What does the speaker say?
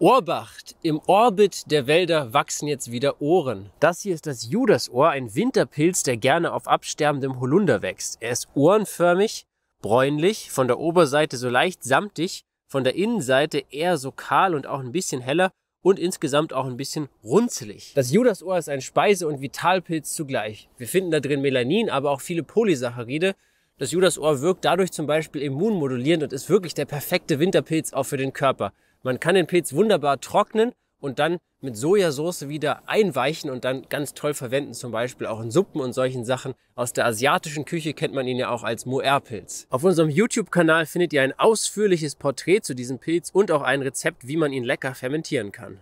Ohrbacht, im Orbit der Wälder wachsen jetzt wieder Ohren. Das hier ist das Judasohr, ein Winterpilz, der gerne auf absterbendem Holunder wächst. Er ist ohrenförmig, bräunlich, von der Oberseite so leicht samtig, von der Innenseite eher so kahl und auch ein bisschen heller und insgesamt auch ein bisschen runzelig. Das Judasohr ist ein Speise- und Vitalpilz zugleich. Wir finden da drin Melanin, aber auch viele Polysaccharide, das Judasohr wirkt dadurch zum Beispiel immunmodulierend und ist wirklich der perfekte Winterpilz auch für den Körper. Man kann den Pilz wunderbar trocknen und dann mit Sojasauce wieder einweichen und dann ganz toll verwenden, zum Beispiel auch in Suppen und solchen Sachen. Aus der asiatischen Küche kennt man ihn ja auch als Moer-Pilz. Auf unserem YouTube-Kanal findet ihr ein ausführliches Porträt zu diesem Pilz und auch ein Rezept, wie man ihn lecker fermentieren kann.